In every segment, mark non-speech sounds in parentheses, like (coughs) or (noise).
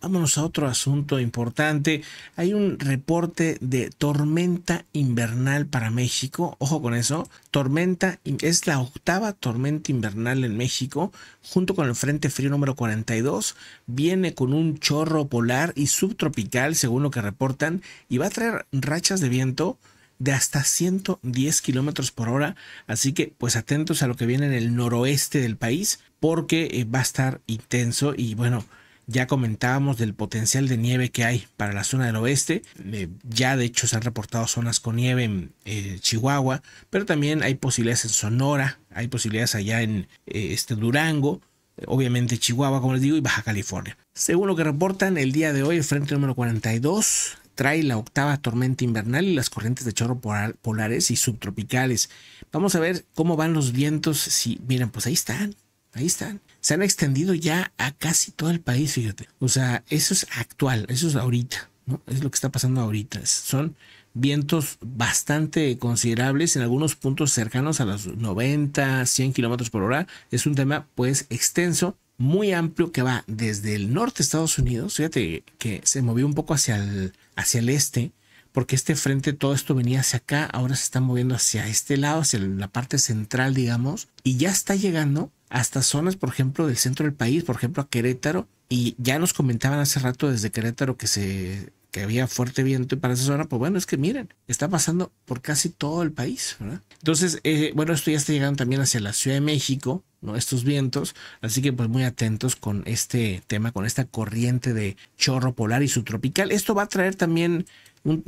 Vámonos a otro asunto importante. Hay un reporte de tormenta invernal para México. Ojo con eso. Tormenta es la octava tormenta invernal en México, junto con el Frente Frío número 42. Viene con un chorro polar y subtropical, según lo que reportan, y va a traer rachas de viento de hasta 110 kilómetros por hora. Así que, pues atentos a lo que viene en el noroeste del país, porque eh, va a estar intenso y bueno ya comentábamos del potencial de nieve que hay para la zona del oeste. Eh, ya de hecho se han reportado zonas con nieve en eh, Chihuahua, pero también hay posibilidades en Sonora, hay posibilidades allá en eh, este Durango, obviamente Chihuahua, como les digo, y Baja California. Según lo que reportan, el día de hoy el frente número 42 trae la octava tormenta invernal y las corrientes de chorro polares y subtropicales. Vamos a ver cómo van los vientos. Si, miren, pues ahí están. Ahí están. Se han extendido ya a casi todo el país, fíjate. O sea, eso es actual, eso es ahorita, ¿no? Es lo que está pasando ahorita. Son vientos bastante considerables en algunos puntos cercanos a los 90, 100 kilómetros por hora. Es un tema, pues, extenso muy amplio que va desde el norte de Estados Unidos, fíjate que se movió un poco hacia el, hacia el este, porque este frente, todo esto venía hacia acá, ahora se está moviendo hacia este lado, hacia la parte central, digamos, y ya está llegando hasta zonas, por ejemplo, del centro del país, por ejemplo, a Querétaro, y ya nos comentaban hace rato desde Querétaro que se que había fuerte viento y para esa zona, pues bueno, es que miren, está pasando por casi todo el país, ¿verdad? Entonces, eh, bueno, esto ya está llegando también hacia la Ciudad de México, ¿no? Estos vientos, así que pues muy atentos con este tema, con esta corriente de chorro polar y subtropical. Esto va a traer también un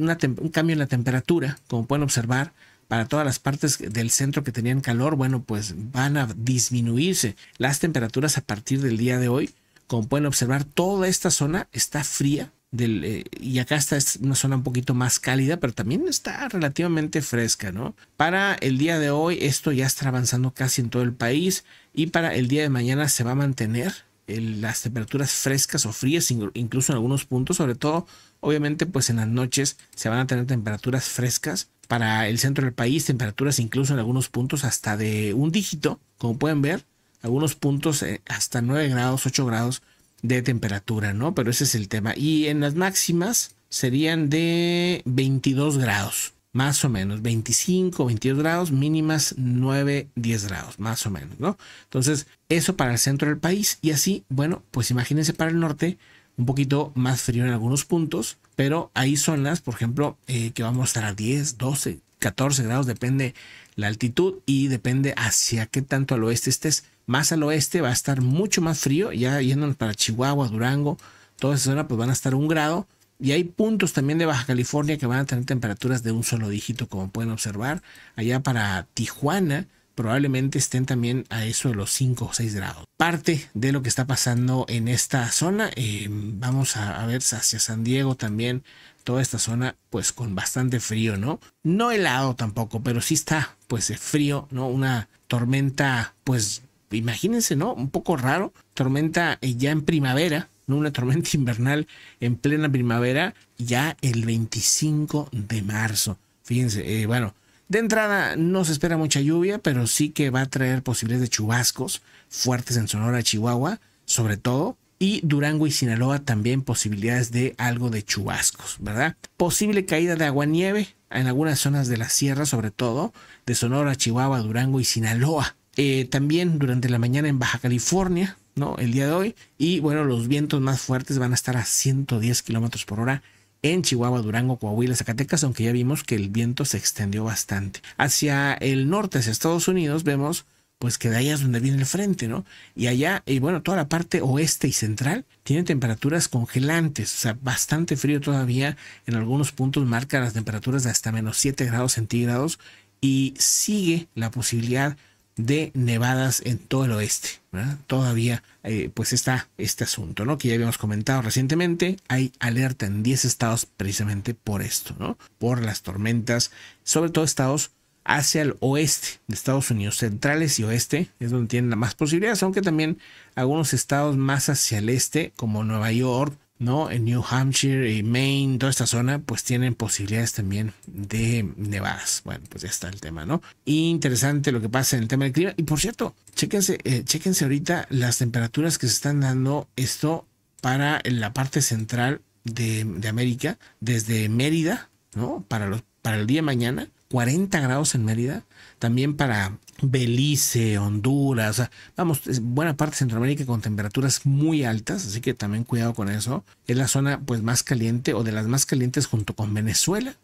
cambio en la temperatura, como pueden observar, para todas las partes del centro que tenían calor, bueno, pues van a disminuirse las temperaturas a partir del día de hoy. Como pueden observar, toda esta zona está fría, eh, y acá está es una zona un poquito más cálida, pero también está relativamente fresca, ¿no? Para el día de hoy esto ya está avanzando casi en todo el país y para el día de mañana se va a mantener las temperaturas frescas o frías, incluso en algunos puntos, sobre todo, obviamente, pues en las noches se van a tener temperaturas frescas para el centro del país, temperaturas incluso en algunos puntos hasta de un dígito, como pueden ver, algunos puntos eh, hasta 9 grados, 8 grados de temperatura, ¿no? Pero ese es el tema. Y en las máximas serían de 22 grados, más o menos, 25, 22 grados, mínimas 9, 10 grados, más o menos, ¿no? Entonces, eso para el centro del país y así, bueno, pues imagínense para el norte, un poquito más frío en algunos puntos, pero hay zonas, por ejemplo, eh, que vamos a estar a 10, 12, 14 grados, depende la altitud y depende hacia qué tanto al oeste estés. Más al oeste va a estar mucho más frío, ya yendo para Chihuahua, Durango, toda esa zona pues van a estar un grado. Y hay puntos también de Baja California que van a tener temperaturas de un solo dígito, como pueden observar. Allá para Tijuana probablemente estén también a eso de los 5 o 6 grados. Parte de lo que está pasando en esta zona, eh, vamos a, a ver hacia San Diego también toda esta zona pues con bastante frío, ¿no? No helado tampoco, pero sí está pues frío, ¿no? Una tormenta pues imagínense, ¿no? Un poco raro, tormenta eh, ya en primavera, ¿no? Una tormenta (laughs) invernal en plena primavera ya el 25 de marzo. Fíjense, eh, bueno, de entrada no se espera mucha lluvia, pero sí que va a traer posibilidades de chubascos fuertes en Sonora, Chihuahua, sobre todo y Durango y Sinaloa también posibilidades de algo de chubascos, ¿verdad? Posible caída de agua-nieve en algunas zonas de la sierra, sobre todo de Sonora, Chihuahua, Durango y Sinaloa. Eh, también durante la mañana en Baja California, ¿no? El día de hoy. Y bueno, los vientos más fuertes van a estar a 110 kilómetros por hora en Chihuahua, Durango, Coahuila, Zacatecas, aunque ya vimos que el viento se extendió bastante. Hacia el norte, hacia Estados Unidos, vemos pues que de ahí es donde viene el frente, ¿no? Y allá, y bueno, toda la parte oeste y central tiene temperaturas congelantes, o sea, bastante frío todavía, en algunos puntos marca las temperaturas de hasta menos 7 grados centígrados y sigue la posibilidad de nevadas en todo el oeste. ¿verdad? Todavía eh, pues está este asunto, ¿no? Que ya habíamos comentado recientemente, hay alerta en 10 estados precisamente por esto, ¿no? Por las tormentas, sobre todo estados hacia el oeste de Estados Unidos, centrales y oeste, es donde tienen más posibilidades, aunque también algunos estados más hacia el este, como Nueva York, ¿no? En New Hampshire y Maine, toda esta zona, pues tienen posibilidades también de nevadas. Bueno, pues ya está el tema, ¿no? Interesante lo que pasa en el tema del clima. Y por cierto, chéquense, eh, ahorita las temperaturas que se están dando esto para la parte central de, de América, desde Mérida, ¿no? Para, los, para el día de mañana 40 grados en Mérida, también para Belice, Honduras, vamos, buena parte de Centroamérica con temperaturas muy altas, así que también cuidado con eso. Es la zona pues más caliente o de las más calientes junto con Venezuela,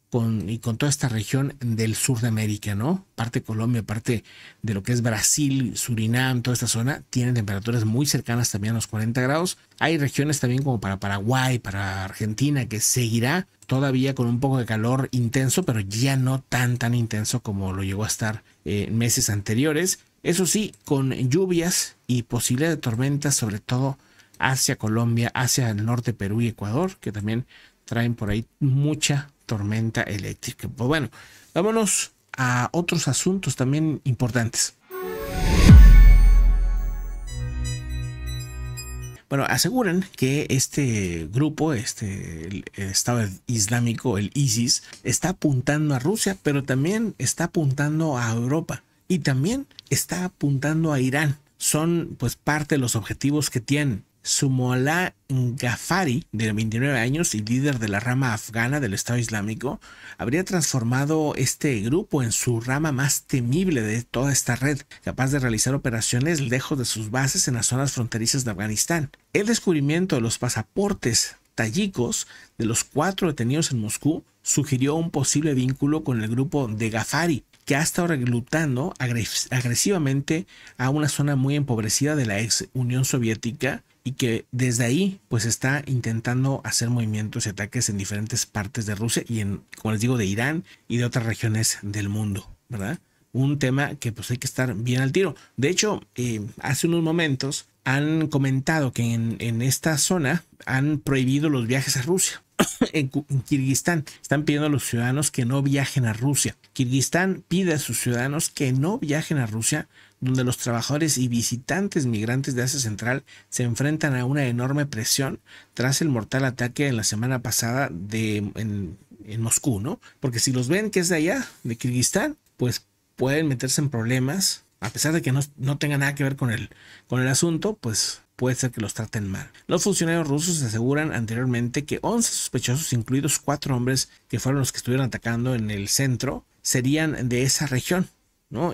y con toda esta región del sur de América, ¿no? Parte de Colombia, parte de lo que es Brasil, Surinam, toda esta zona, tienen temperaturas muy cercanas también a los 40 grados. Hay regiones también como para Paraguay, para Argentina, que seguirá todavía con un poco de calor intenso, pero ya no tan, tan intenso como lo llegó a estar eh, en meses anteriores. Eso sí, con lluvias y posibilidad de tormentas, sobre todo hacia Colombia, hacia el norte Perú y Ecuador, que también traen por ahí mucha, tormenta eléctrica. Pues bueno, vámonos a otros asuntos también importantes. Bueno, aseguran que este grupo, este Estado Islámico, el ISIS, está apuntando a Rusia, pero también está apuntando a Europa y también está apuntando a Irán. Son pues parte de los objetivos que tienen. Sumola Gafari de 29 años y líder de la rama afgana del Estado Islámico, habría transformado este grupo en su rama más temible de toda esta red, capaz de realizar operaciones lejos de sus bases en las zonas fronterizas de Afganistán. El descubrimiento de los pasaportes tayikos de los cuatro detenidos en Moscú sugirió un posible vínculo con el grupo de Gafari que ha estado reclutando agresivamente a una zona muy empobrecida de la ex Unión Soviética y que desde ahí pues está intentando hacer movimientos y ataques en diferentes partes de Rusia y en, como les digo, de Irán y de otras regiones del mundo, ¿verdad? Un tema que pues hay que estar bien al tiro. De hecho, eh, hace unos momentos han comentado que en, esta zona han prohibido los viajes a Rusia. (coughs) en, Kirguistán están pidiendo a los ciudadanos que no viajen a Rusia. Kirguistán pide a sus ciudadanos que no viajen a Rusia donde los trabajadores y visitantes migrantes de Asia Central se enfrentan a una enorme presión tras el mortal ataque en la semana pasada de, en, Moscú, ¿no? Porque si los ven que es de allá, de Kirguistán, pues pueden meterse en problemas, a pesar de que no, no tenga nada que ver con el, con el asunto, pues puede ser que los traten mal. Los funcionarios rusos aseguran anteriormente que 11 sospechosos, incluidos cuatro hombres que fueron los que estuvieron atacando en el centro, serían de esa región,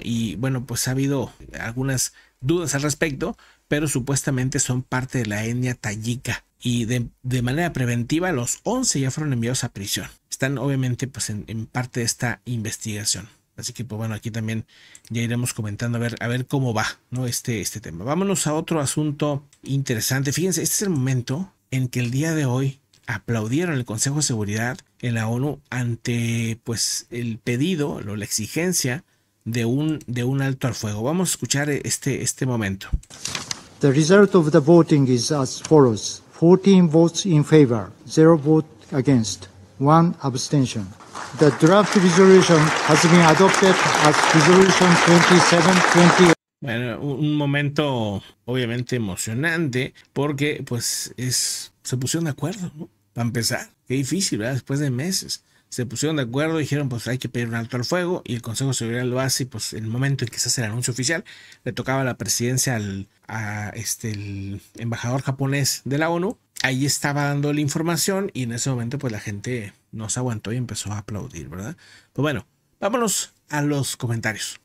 y bueno, pues ha habido algunas dudas al respecto, pero supuestamente son parte de la etnia tayika y de, manera preventiva los 11 ya fueron enviados a prisión. Están obviamente pues en, parte de esta investigación. Así que pues bueno, aquí también ya iremos comentando a ver, a ver cómo va ¿no? este, este tema. Vámonos a otro asunto interesante. Fíjense, este es el momento en que el día de hoy aplaudieron el Consejo de Seguridad en la ONU ante pues el pedido, o la exigencia de un, de un alto al fuego. Vamos a escuchar este, este momento. The result of the voting is as follows: 14 votes in favor, 0 vote against, 1 abstention. The draft resolution has been adopted as resolution 2728. Bueno, un momento obviamente emocionante porque pues es se pusieron de acuerdo, ¿no? Para empezar, qué difícil, ¿verdad? Después de meses se pusieron de acuerdo, dijeron pues hay que pedir un alto al fuego y el Consejo de Seguridad lo hace y pues en el momento en que se hace el anuncio oficial le tocaba la presidencia al a este, el embajador japonés de la ONU. Ahí estaba dando la información y en ese momento pues la gente no se aguantó y empezó a aplaudir, ¿verdad? Pues bueno, vámonos a los comentarios.